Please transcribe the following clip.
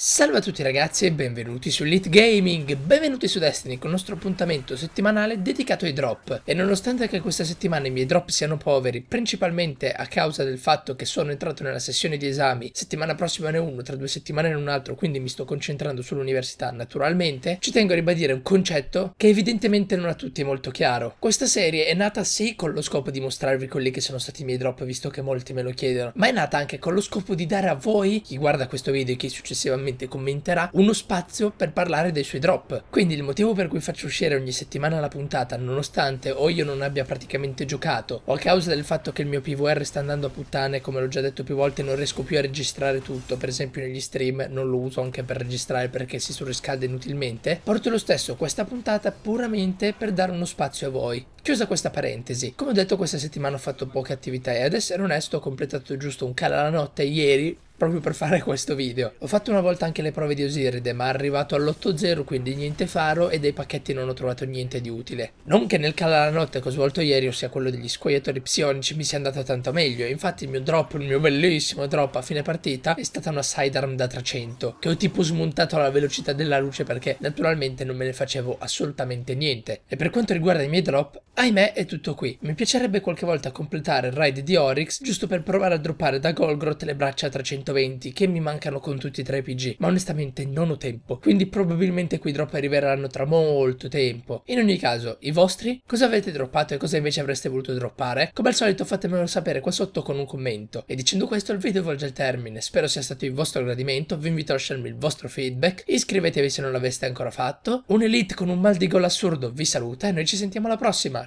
Salve a tutti ragazzi e benvenuti su Elite Gaming, benvenuti su Destiny con il nostro appuntamento settimanale dedicato ai drop e nonostante che questa settimana i miei drop siano poveri, principalmente a causa del fatto che sono entrato nella sessione di esami, settimana prossima ne uno, tra due settimane ne un altro, quindi mi sto concentrando sull'università naturalmente, ci tengo a ribadire un concetto che evidentemente non a tutti è molto chiaro. Questa serie è nata sì con lo scopo di mostrarvi quelli che sono stati i miei drop visto che molti me lo chiedono, ma è nata anche con lo scopo di dare a voi, chi guarda questo video e chi successivamente probabilmente commenterà, uno spazio per parlare dei suoi drop. Quindi il motivo per cui faccio uscire ogni settimana la puntata, nonostante o io non abbia praticamente giocato, o a causa del fatto che il mio PVR sta andando a puttane, come l'ho già detto più volte, non riesco più a registrare tutto, per esempio negli stream non lo uso anche per registrare perché si surriscalda inutilmente, porto lo stesso questa puntata puramente per dare uno spazio a voi. Chiusa questa parentesi, come ho detto questa settimana ho fatto poche attività e ad essere onesto ho completato giusto un cala la notte ieri proprio per fare questo video. Ho fatto una volta anche le prove di Osiride ma arrivato all'8-0 quindi niente faro e dei pacchetti non ho trovato niente di utile. Non che nel cala la notte che ho svolto ieri, ossia quello degli scoiatori psionici, mi sia andato tanto meglio, infatti il mio drop, il mio bellissimo drop a fine partita è stata una sidearm da 300 che ho tipo smontato alla velocità della luce perché naturalmente non me ne facevo assolutamente niente. E per quanto riguarda i miei drop, Ahimè è tutto qui, mi piacerebbe qualche volta completare il raid di Oryx giusto per provare a droppare da Golgroth le braccia a 320 che mi mancano con tutti i 3 PG, ma onestamente non ho tempo, quindi probabilmente quei drop arriveranno tra molto tempo. In ogni caso, i vostri? Cosa avete droppato e cosa invece avreste voluto droppare? Come al solito fatemelo sapere qua sotto con un commento. E dicendo questo il video volge al termine, spero sia stato di vostro gradimento, vi invito a lasciarmi il vostro feedback, iscrivetevi se non l'aveste ancora fatto, un elite con un mal di gol assurdo vi saluta e noi ci sentiamo alla prossima!